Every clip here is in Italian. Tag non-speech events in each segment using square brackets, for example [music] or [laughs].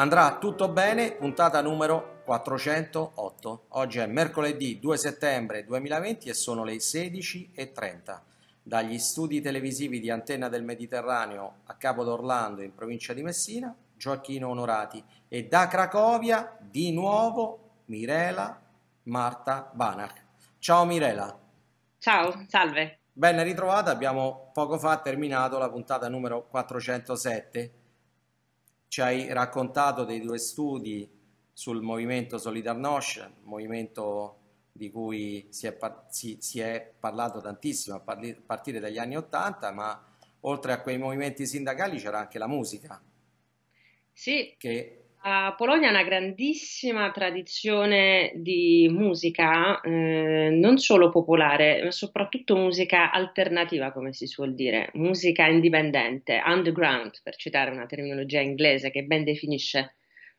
Andrà tutto bene, puntata numero 408. Oggi è mercoledì 2 settembre 2020 e sono le 16.30. Dagli studi televisivi di Antenna del Mediterraneo a Capo d'Orlando in provincia di Messina, Gioacchino Onorati e da Cracovia di nuovo Mirela Marta Banach. Ciao Mirela. Ciao, salve. Ben ritrovata, abbiamo poco fa terminato la puntata numero 407 ci hai raccontato dei due studi sul movimento Solidarnosc, movimento di cui si è, par si, si è parlato tantissimo a par partire dagli anni Ottanta, ma oltre a quei movimenti sindacali c'era anche la musica. Sì. Che la Polonia ha una grandissima tradizione di musica, eh, non solo popolare, ma soprattutto musica alternativa, come si suol dire, musica indipendente, underground, per citare una terminologia inglese che ben definisce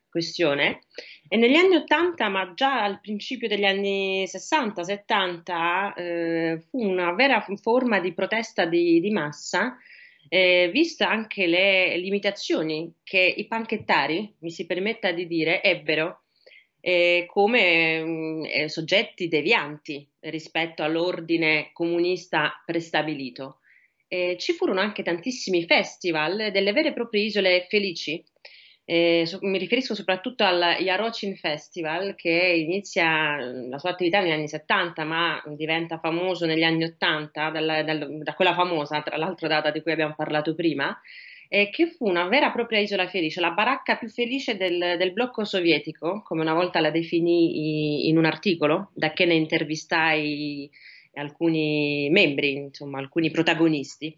questione. E negli anni 80, ma già al principio degli anni 60-70, eh, fu una vera forma di protesta di, di massa eh, vista anche le limitazioni che i panchettari, mi si permetta di dire, ebbero eh, come mh, mm, eh, soggetti devianti rispetto all'ordine comunista prestabilito. Eh, ci furono anche tantissimi festival delle vere e proprie isole felici eh, so, mi riferisco soprattutto al Yarocin Festival che inizia mm, la sua attività negli anni 70 ma diventa famoso negli anni 80 dalla, dal, da quella famosa tra l'altro data di cui abbiamo parlato prima eh, che fu una vera e propria isola felice, la baracca più felice del, del blocco sovietico, come una volta la definì in un articolo, da che ne intervistai alcuni membri, insomma alcuni protagonisti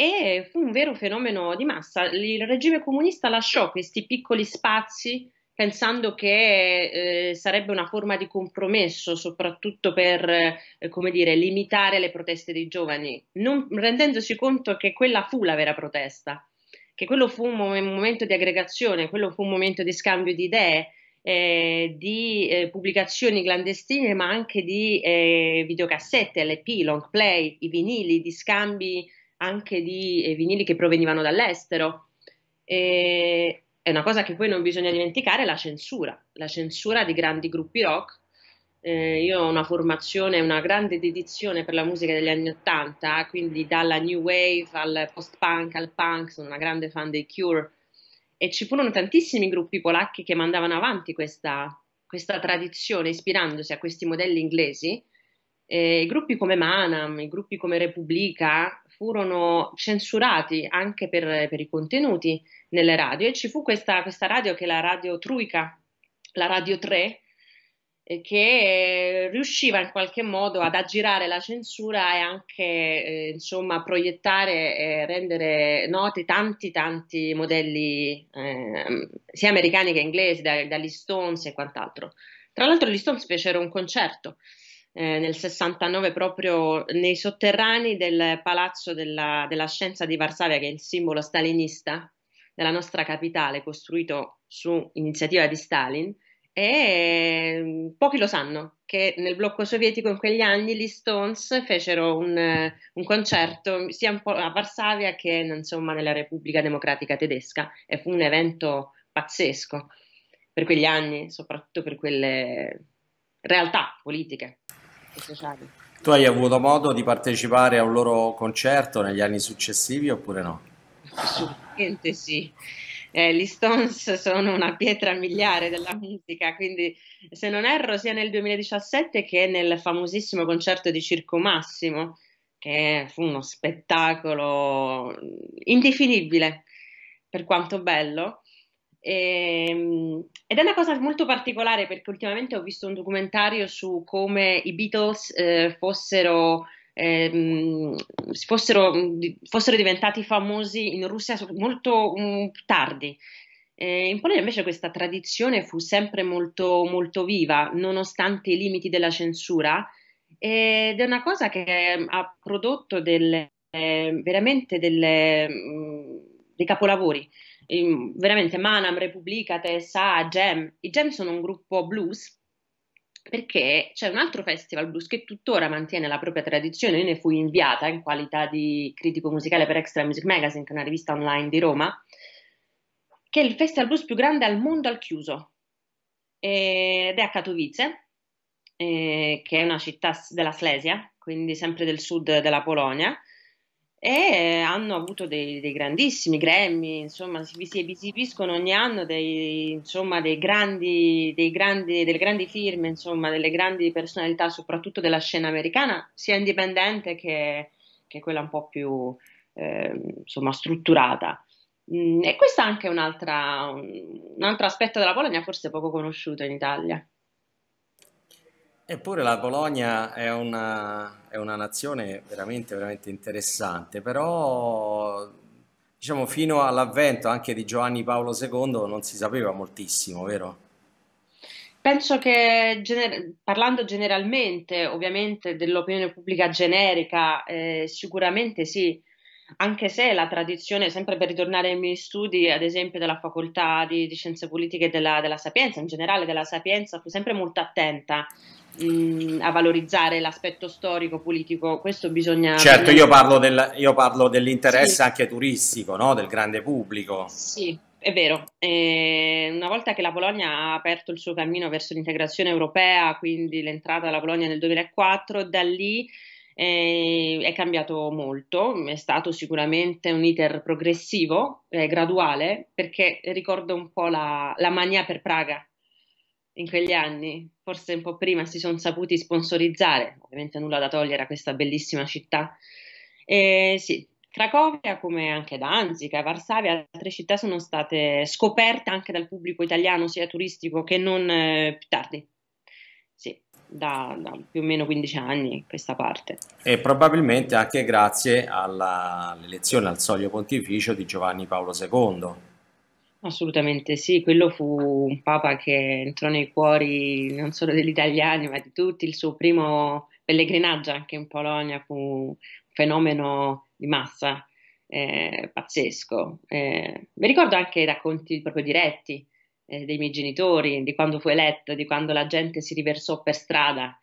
e fu un vero fenomeno di massa. Il regime comunista lasciò questi piccoli spazi pensando che eh, sarebbe una forma di compromesso, soprattutto per eh, come dire, limitare le proteste dei giovani, non rendendosi conto che quella fu la vera protesta, che quello fu un, mom- un momento di aggregazione, quello fu un momento di scambio di idee, eh, di eh, pubblicazioni clandestine, ma anche di eh, videocassette, LP, long play, i vinili, di scambi anche di eh, vinili che provenivano dall'estero. E è una cosa che poi non bisogna dimenticare, la censura, la censura di grandi gruppi rock. Eh, io ho una formazione, una grande dedizione per la musica degli anni Ottanta, quindi dalla new wave al post-punk al punk, sono una grande fan dei Cure e ci furono tantissimi gruppi polacchi che mandavano avanti questa, questa tradizione ispirandosi a questi modelli inglesi. Eh, gruppi come Manam, gruppi come Repubblica furono censurati anche per, per, i contenuti nelle radio e ci fu questa, questa radio che è la radio Truica, la radio 3, eh, che riusciva in qualche modo ad aggirare la censura e anche eh, insomma proiettare e rendere noti tanti tanti modelli eh, sia americani che inglesi, da, dagli Stones e quant'altro. Tra l'altro gli Stones fecero un concerto eh, nel 69 proprio nei sotterranei del Palazzo della, della Scienza di Varsavia, che è il simbolo stalinista della nostra capitale, costruito su iniziativa di Stalin. E mm, pochi lo sanno che nel blocco sovietico in quegli anni gli Stones fecero un, eh, un concerto sia a Varsavia che insomma, nella Repubblica Democratica Tedesca e fu un evento pazzesco per quegli anni, soprattutto per quelle realtà politiche e sociali. Tu hai avuto modo di partecipare a un loro concerto negli anni successivi oppure no? Assolutamente sì. Eh, gli Stones sono una pietra miliare della musica, quindi se non erro sia nel 2017 che nel famosissimo concerto di Circo Massimo, che fu uno spettacolo indefinibile per quanto bello, e, ehm, ed è una cosa molto particolare perché ultimamente ho visto un documentario su come i Beatles eh, fossero, eh, fossero, fossero, diventati famosi in Russia molto um, tardi. Eh, in Polonia invece questa tradizione fu sempre molto, molto viva, nonostante i limiti della censura, ed è una cosa che ehm, ha prodotto delle, ehm, veramente delle, mm, dei capolavori veramente Manam, Repubblica, Sa, Gem. I Gem sono un gruppo blues perché c'è un altro festival blues che tuttora mantiene la propria tradizione. Io ne fui inviata in qualità di critico musicale per Extra Music Magazine, che è una rivista online di Roma, che è il festival blues più grande al mondo al chiuso ed è a Katowice, eh, che è una città della Slesia, quindi sempre del sud della Polonia e hanno avuto dei, dei grandissimi Grammy, insomma, si, si esibiscono ogni anno dei, insomma, dei grandi, dei grandi, delle grandi firme, insomma, delle grandi personalità, soprattutto della scena americana, sia indipendente che, che quella un po' più eh, insomma, strutturata. Mm, e questo è anche un, un altro aspetto della Polonia forse poco conosciuto in Italia. Eppure la Polonia è una, è una nazione veramente, veramente interessante, però diciamo fino all'avvento anche di Giovanni Paolo II non si sapeva moltissimo, vero? Penso che gener parlando generalmente, ovviamente, dell'opinione pubblica generica, eh, sicuramente sì, anche se la tradizione, sempre per ritornare ai miei studi, ad esempio della facoltà di, di scienze politiche e della, della, Sapienza, in generale della Sapienza, fu sempre molto attenta mh, mm, a valorizzare l'aspetto storico, politico, questo bisogna... Certo, io parlo, del, io parlo dell'interesse sì. anche turistico, no? del grande pubblico. Sì, è vero, eh, una volta che la Polonia ha aperto il suo cammino verso l'integrazione europea, quindi l'entrata della Polonia nel 2004, da lì eh, è cambiato molto, è stato sicuramente un iter progressivo, eh, graduale, perché ricorda un po' la, la mania per Praga, in quegli anni, forse un po' prima, si sono saputi sponsorizzare, ovviamente nulla da togliere a questa bellissima città. E sì, Cracovia, come anche Danzica Varsavia, altre città sono state scoperte anche dal pubblico italiano, sia turistico che non eh, più tardi. Sì, da, da, più o meno 15 anni questa parte. E probabilmente anche grazie all'elezione al soglio pontificio di Giovanni Paolo II Assolutamente sì, quello fu un papa che entrò nei cuori non solo degli italiani ma di tutti, il suo primo pellegrinaggio anche in Polonia fu un fenomeno di massa eh, pazzesco. Eh, mi ricordo anche i racconti proprio diretti eh, dei miei genitori, di quando fu eletto, di quando la gente si riversò per strada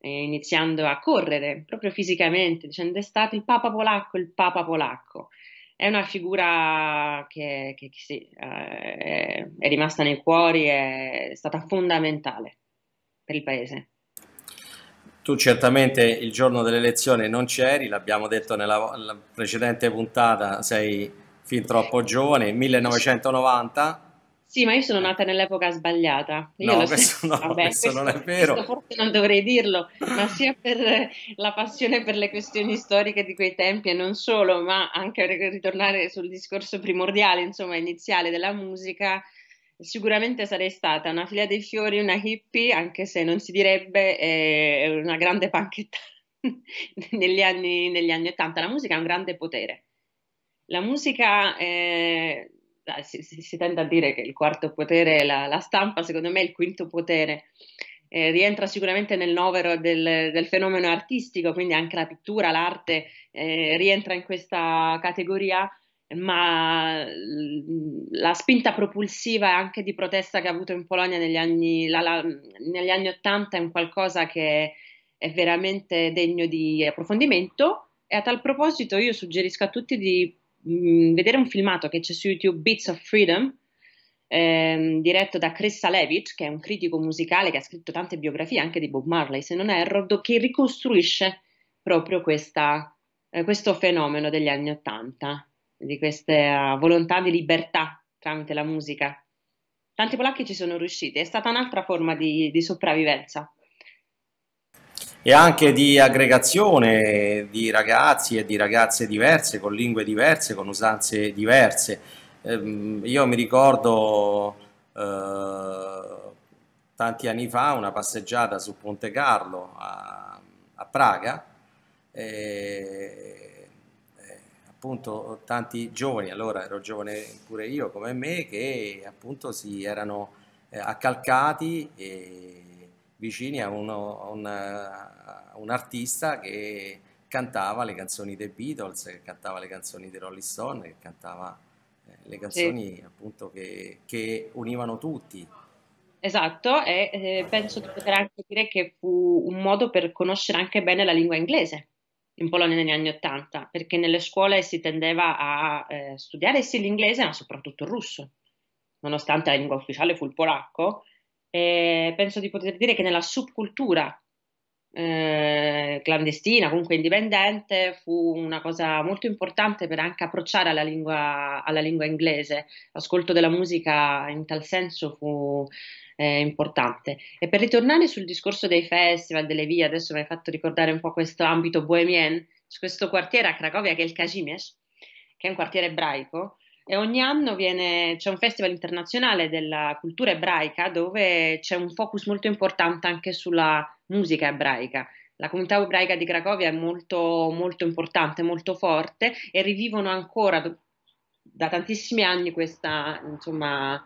eh, iniziando a correre proprio fisicamente dicendo è stato il papa polacco, il papa polacco è una figura che, che, che sì, è, eh, è, rimasta nei cuori, è stata fondamentale per il paese. Tu certamente il giorno dell'elezione non c'eri, l'abbiamo detto nella precedente puntata, sei fin troppo giovane, 1990 sì, ma io sono eh. nata nell'epoca sbagliata. Io no, questo, [laughs] no Vabbè, questo, questo, non è vero. forse non dovrei dirlo, ma sia per la passione per le questioni storiche di quei tempi e non solo, ma anche per ritornare sul discorso primordiale, insomma, iniziale della musica, sicuramente sarei stata una figlia dei fiori, una hippie, anche se non si direbbe, eh, una grande panchetta [laughs] negli anni, negli anni 80. La musica ha un grande potere. La musica... Eh, si, si, tende a dire che il quarto potere è la, la stampa, secondo me il quinto potere. Eh, rientra sicuramente nel novero del, del, fenomeno artistico, quindi anche la pittura, l'arte eh, rientra in questa categoria, ma mm, la spinta propulsiva e anche di protesta che ha avuto in Polonia negli anni, la, la, negli anni 80 è un qualcosa che è veramente degno di approfondimento e a tal proposito io suggerisco a tutti di Mm, vedere un filmato che c'è su YouTube, Bits of Freedom, Ehm, diretto da Chris Salevich, che è un critico musicale che ha scritto tante biografie anche di Bob Marley, se non erro, che ricostruisce proprio questa, eh, questo fenomeno degli anni Ottanta, di questa eh, volontà di libertà tramite la musica. Tanti polacchi ci sono riusciti, è stata un'altra forma di, di sopravvivenza e anche di aggregazione di ragazzi e di ragazze diverse, con lingue diverse, con usanze diverse. Ehm, io mi ricordo eh, tanti anni fa una passeggiata su Ponte Carlo a, a Praga. E, eh, appunto tanti giovani, allora ero giovane pure io come me, che appunto si erano eh, accalcati e vicini a, uno, a, una, a un artista che cantava le canzoni dei Beatles, che cantava le canzoni dei Rolling Stone, che cantava eh, le canzoni sì. appunto che, che, univano tutti. Esatto, e eh, penso di poter anche dire che fu un modo per conoscere anche bene la lingua inglese in Polonia negli anni Ottanta, perché nelle scuole si tendeva a eh, studiare sì l'inglese, ma soprattutto il russo, nonostante la lingua ufficiale fu il polacco, eh, penso di poter dire che nella subcultura eh, clandestina, comunque indipendente, fu una cosa molto importante per anche approcciare alla lingua, alla lingua inglese. L'ascolto della musica in tal senso fu eh, importante. E per ritornare sul discorso dei festival, delle vie, adesso mi hai fatto ricordare un po' questo ambito bohemien, su questo quartiere a Cracovia che è il Kazimierz, che è un quartiere ebraico, e ogni anno viene, c'è un festival internazionale della cultura ebraica dove c'è un focus molto importante anche sulla musica ebraica. La comunità ebraica di Cracovia è molto, molto importante, molto forte e rivivono ancora da tantissimi anni questa, insomma,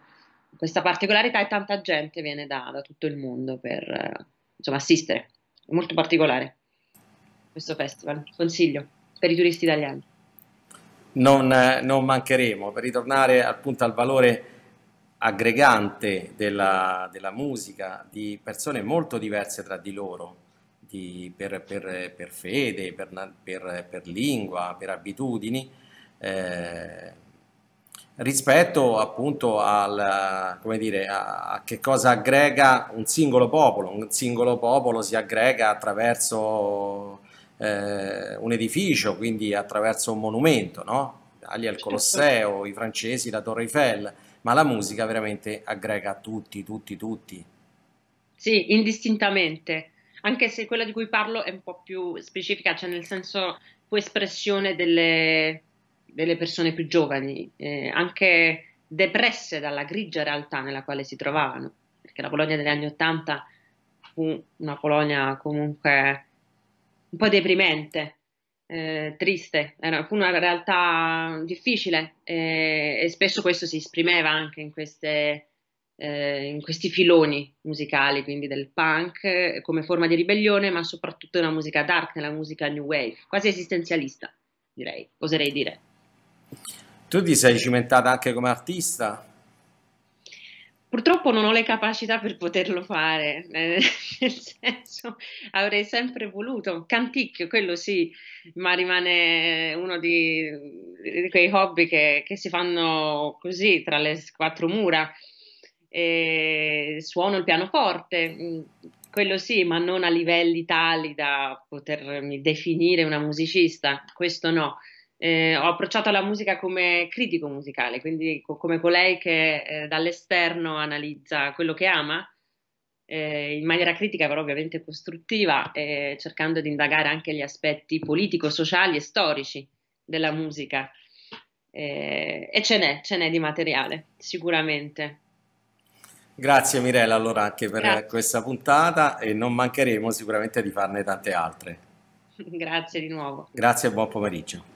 questa particolarità e tanta gente viene da, da tutto il mondo per insomma, assistere. È molto particolare questo festival, consiglio per i turisti italiani non, non mancheremo. Per ritornare appunto al valore aggregante della, della, musica di persone molto diverse tra di loro, di, per, per, per, fede, per, per, lingua, per abitudini, eh, rispetto appunto al, dire, a, a, che cosa aggrega un singolo popolo. Un singolo popolo si aggrega attraverso eh, un edificio, quindi attraverso un monumento, no? Ali al Colosseo, certo. i francesi la Torre Eiffel, ma la musica veramente aggrega tutti, tutti, tutti. Sì, indistintamente, anche se quella di cui parlo è un po' più specifica, cioè nel senso fu espressione delle, delle persone più giovani, eh, anche depresse dalla grigia realtà nella quale si trovavano, perché la Polonia degli anni Ottanta fu una Polonia comunque un po' deprimente, eh, triste, era una realtà difficile eh, e spesso questo si esprimeva anche in, queste, eh, in, questi filoni musicali, quindi del punk eh, come forma di ribellione, ma soprattutto nella musica dark, nella musica new wave, quasi esistenzialista, direi, oserei dire. Tu ti sei cimentata anche come artista? Purtroppo non ho le capacità per poterlo fare, [laughs] nel senso avrei sempre voluto, canticchio quello sì, ma rimane uno di, di quei hobby che, che, si fanno così tra le quattro mura. E suono il pianoforte, mm, quello sì, ma non a livelli tali da potermi definire una musicista, questo no eh, ho approcciato la musica come critico musicale, quindi co- come colei che eh, dall'esterno analizza quello che ama eh, in maniera critica, però ovviamente costruttiva, cercando di indagare anche gli aspetti politico, sociali e storici della musica. Eh, e ce n'è, ce n'è di materiale, sicuramente. Grazie Mirella allora anche per Grazie. questa puntata e non mancheremo sicuramente di farne tante altre. [laughs] Grazie di nuovo. Grazie e buon pomeriggio.